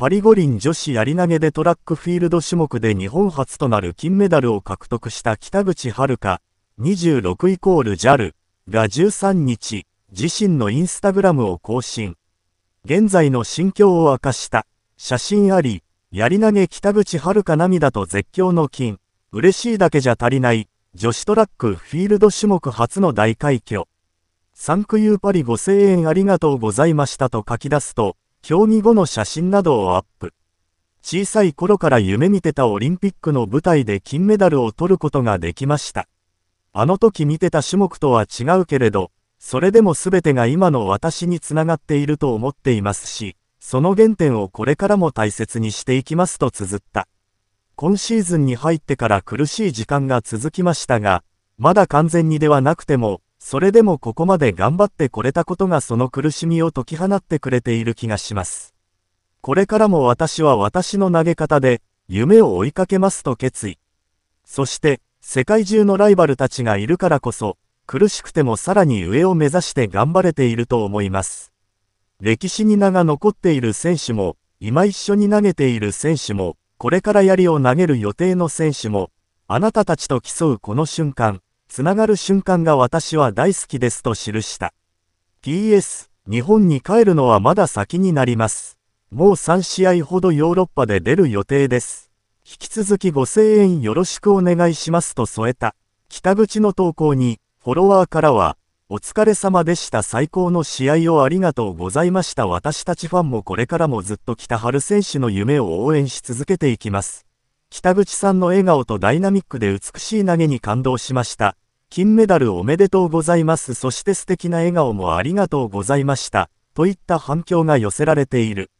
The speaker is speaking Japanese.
パリ五輪女子やり投げでトラックフィールド種目で日本初となる金メダルを獲得した北口遥26イコール JAL が13日、自身のインスタグラムを更新。現在の心境を明かした。写真あり、やり投げ北口遥涙と絶叫の金。嬉しいだけじゃ足りない、女子トラックフィールド種目初の大快挙。サンクユーパリ5000円ありがとうございましたと書き出すと、競技後の写真などをアップ。小さい頃から夢見てたオリンピックの舞台で金メダルを取ることができました。あの時見てた種目とは違うけれど、それでも全てが今の私につながっていると思っていますし、その原点をこれからも大切にしていきますと綴った。今シーズンに入ってから苦しい時間が続きましたが、まだ完全にではなくても、それでもここまで頑張ってこれたことがその苦しみを解き放ってくれている気がします。これからも私は私の投げ方で、夢を追いかけますと決意。そして、世界中のライバルたちがいるからこそ、苦しくてもさらに上を目指して頑張れていると思います。歴史に名が残っている選手も、今一緒に投げている選手も、これから槍を投げる予定の選手も、あなたたちと競うこの瞬間、つながる瞬間が私は大好きですと記した。PS、日本に帰るのはまだ先になります。もう3試合ほどヨーロッパで出る予定です。引き続きご声援よろしくお願いしますと添えた。北口の投稿に、フォロワーからは、お疲れ様でした最高の試合をありがとうございました私たちファンもこれからもずっと北春選手の夢を応援し続けていきます。北口さんの笑顔とダイナミックで美しい投げに感動しました。金メダルおめでとうございます。そして素敵な笑顔もありがとうございました。といった反響が寄せられている。